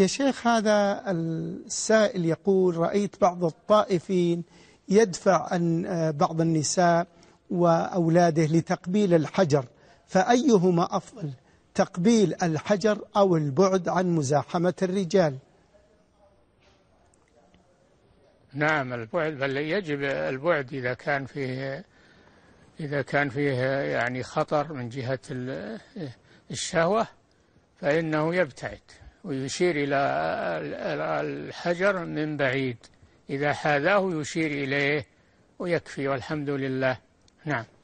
يا شيخ هذا السائل يقول رأيت بعض الطائفين يدفع عن آه، بعض النساء وأولاده لتقبيل الحجر فأيهما أفضل تقبيل الحجر أو البعد عن مزاحمة الرجال نعم البعد بل يجب البعد إذا كان فيه إذا كان فيه يعني خطر من جهة الشهوة فإنه يبتعد ويشير إلى الحجر من بعيد إذا حاذاه يشير إليه ويكفي والحمد لله نعم